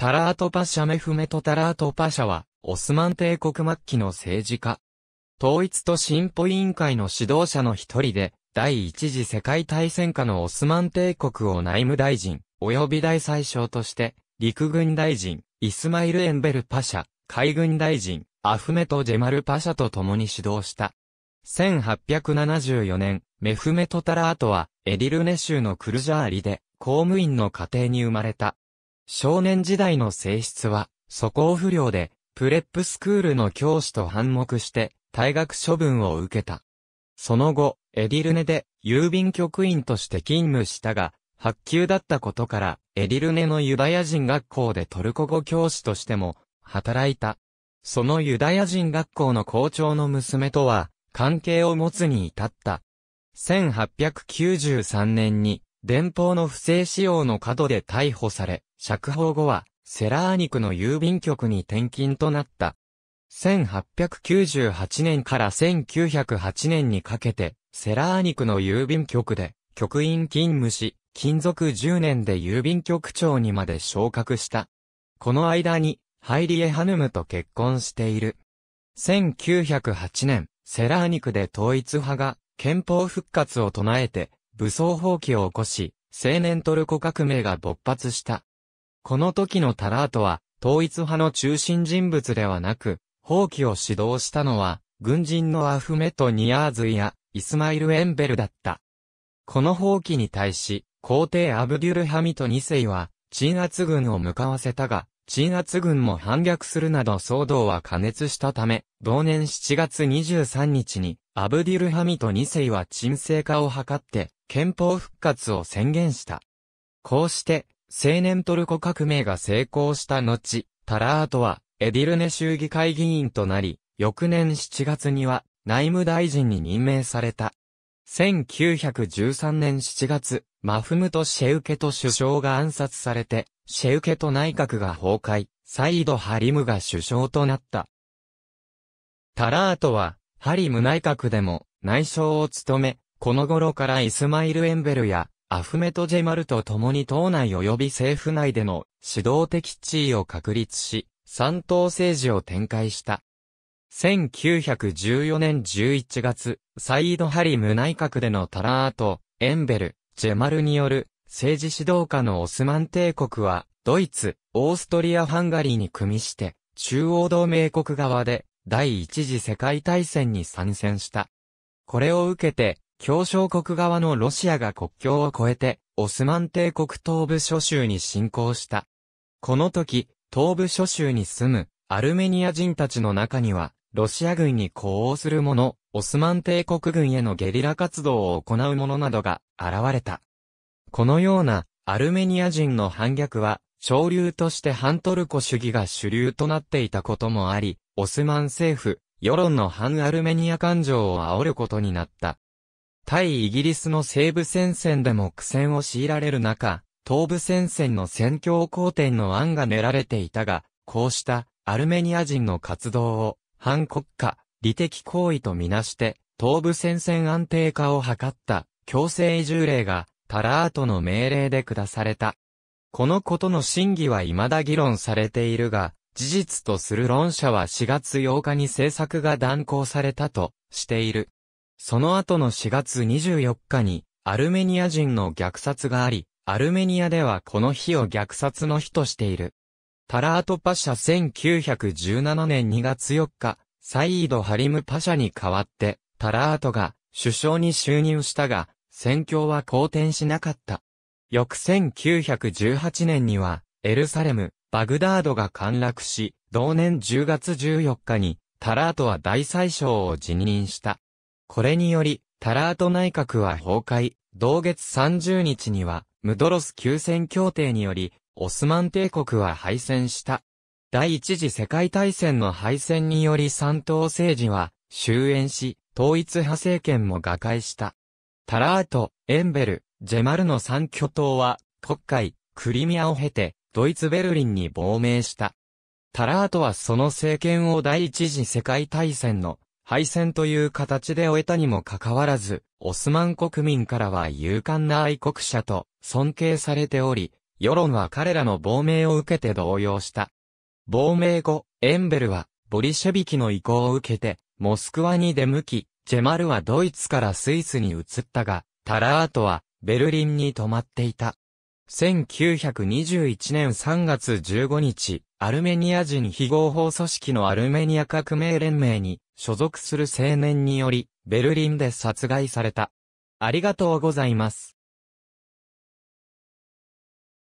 タラートパシャメフメトタラートパシャは、オスマン帝国末期の政治家。統一と進歩委員会の指導者の一人で、第一次世界大戦下のオスマン帝国を内務大臣、及び大宰相として、陸軍大臣、イスマイル・エンベル・パシャ、海軍大臣、アフメト・ジェマル・パシャと共に指導した。1874年、メフメト・タラートは、エディルネ州のクルジャーリで、公務員の家庭に生まれた。少年時代の性質は、素行不良で、プレップスクールの教師と反目して、退学処分を受けた。その後、エディルネで郵便局員として勤務したが、発給だったことから、エディルネのユダヤ人学校でトルコ語教師としても、働いた。そのユダヤ人学校の校長の娘とは、関係を持つに至った。1893年に、電報の不正使用の角で逮捕され、釈放後は、セラーニクの郵便局に転勤となった。1898年から1908年にかけて、セラーニクの郵便局で、局員勤務し、勤続10年で郵便局長にまで昇格した。この間に、ハイリエ・ハヌムと結婚している。1908年、セラーニクで統一派が憲法復活を唱えて武装放棄を起こし、青年トルコ革命が勃発した。この時のタラートは、統一派の中心人物ではなく、放棄を指導したのは、軍人のアフメト・ニアーズや、イスマイル・エンベルだった。この放棄に対し、皇帝アブデュルハミト2世は、鎮圧軍を向かわせたが、鎮圧軍も反逆するなど騒動は加熱したため、同年7月23日に、アブディルハミト2世は沈静化を図って、憲法復活を宣言した。こうして、青年トルコ革命が成功した後、タラートは、エディルネ州議会議員となり、翌年7月には、内務大臣に任命された。1913年7月、マフムとシェウケト首相が暗殺されて、シェウケト内閣が崩壊、サイド・ハリムが首相となった。タラートは、ハリム内閣でも内相を務め、この頃からイスマイル・エンベルやアフメト・ジェマルと共に党内及び政府内での指導的地位を確立し、三党政治を展開した。1914年11月、サイード・ハリム内閣でのタラーと、エンベル、ジェマルによる政治指導下のオスマン帝国は、ドイツ、オーストリア・ハンガリーに組みして、中央同盟国側で第一次世界大戦に参戦した。これを受けて、協商国側のロシアが国境を越えて、オスマン帝国東部諸州に侵攻した。この時、東部諸州に住むアルメニア人たちの中には、ロシア軍に呼応する者、オスマン帝国軍へのゲリラ活動を行う者などが現れた。このようなアルメニア人の反逆は、潮流として反トルコ主義が主流となっていたこともあり、オスマン政府、世論の反アルメニア感情を煽ることになった。対イギリスの西部戦線でも苦戦を強いられる中、東部戦線の戦況好転の案が練られていたが、こうしたアルメニア人の活動を反国家、利的行為とみなして、東部戦線安定化を図った強制移住令がタラートの命令で下された。このことの真偽は未だ議論されているが、事実とする論者は4月8日に政策が断行されたとしている。その後の4月24日にアルメニア人の虐殺があり、アルメニアではこの日を虐殺の日としている。タラートパシャ1917年2月4日、サイード・ハリム・パシャに代わって、タラートが首相に就任したが、戦況は好転しなかった。翌1918年には、エルサレム、バグダードが陥落し、同年10月14日に、タラートは大宰相を辞任した。これにより、タラート内閣は崩壊、同月30日には、ムドロス休戦協定により、オスマン帝国は敗戦した。第一次世界大戦の敗戦により三党政治は終焉し、統一派政権も瓦解した。タラート、エンベル、ジェマルの三巨党は、国会、クリミアを経て、ドイツ・ベルリンに亡命した。タラートはその政権を第一次世界大戦の敗戦という形で終えたにもかかわらず、オスマン国民からは勇敢な愛国者と尊敬されており、世論は彼らの亡命を受けて動揺した。亡命後、エンベルはボリシェビキの意向を受けて、モスクワに出向き、ジェマルはドイツからスイスに移ったが、タラートはベルリンに泊まっていた。1921年3月15日、アルメニア人非合法組織のアルメニア革命連盟に所属する青年により、ベルリンで殺害された。ありがとうございます。